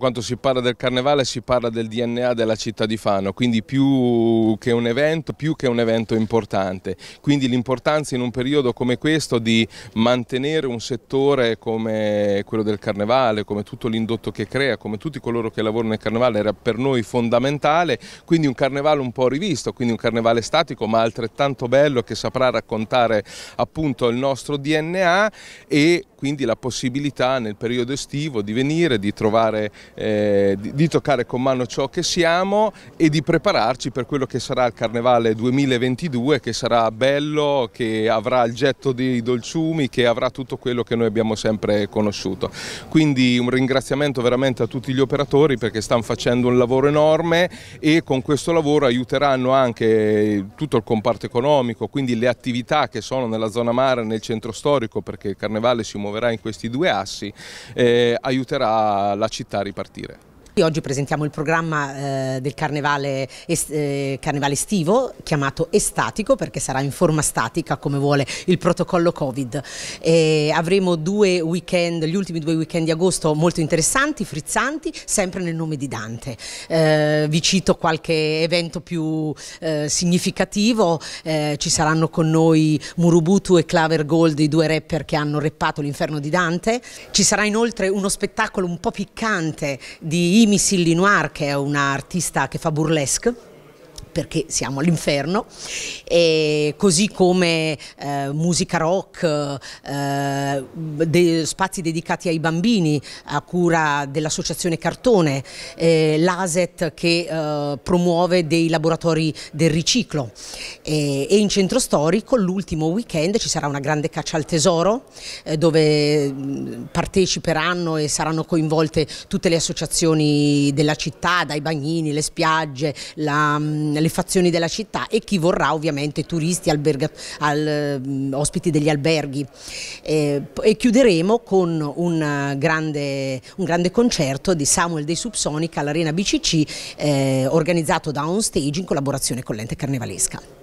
Quando si parla del carnevale si parla del DNA della città di Fano, quindi più che un evento, più che un evento importante. Quindi l'importanza in un periodo come questo di mantenere un settore come quello del carnevale, come tutto l'indotto che crea, come tutti coloro che lavorano nel carnevale era per noi fondamentale, quindi un carnevale un po' rivisto, quindi un carnevale statico ma altrettanto bello che saprà raccontare appunto il nostro DNA e quindi la possibilità nel periodo estivo di venire, di, trovare, eh, di, di toccare con mano ciò che siamo e di prepararci per quello che sarà il Carnevale 2022 che sarà bello, che avrà il getto dei dolciumi, che avrà tutto quello che noi abbiamo sempre conosciuto. Quindi un ringraziamento veramente a tutti gli operatori perché stanno facendo un lavoro enorme e con questo lavoro aiuteranno anche tutto il comparto economico, quindi le attività che sono nella zona mare, nel centro storico perché il Carnevale si muove muoverà in questi due assi eh, aiuterà la città a ripartire. Oggi presentiamo il programma eh, del carnevale, est eh, carnevale, estivo chiamato Estatico perché sarà in forma statica come vuole il protocollo Covid. E avremo due weekend, gli ultimi due weekend di agosto molto interessanti, frizzanti, sempre nel nome di Dante. Eh, vi cito qualche evento più eh, significativo, eh, ci saranno con noi Murubutu e Claver Gold, i due rapper che hanno reppato l'inferno di Dante. Ci sarà inoltre uno spettacolo un po' piccante di Limi Sillinoir che è un'artista che fa burlesque perché siamo all'inferno, così come eh, musica rock, eh, de spazi dedicati ai bambini a cura dell'associazione Cartone, eh, l'ASET che eh, promuove dei laboratori del riciclo e in centro storico l'ultimo weekend ci sarà una grande caccia al tesoro eh, dove mm, parteciperanno e saranno coinvolte tutte le associazioni della città, dai bagnini, le spiagge, la, mm, le fazioni della città e chi vorrà ovviamente turisti, alberga, al, mm, ospiti degli alberghi. E, eh, e chiuderemo con un eh, grande, un grande, concerto di Samuel dei Subsonica all'Arena BCC eh, organizzato da Onstage in collaborazione con l'ente carnevalesca.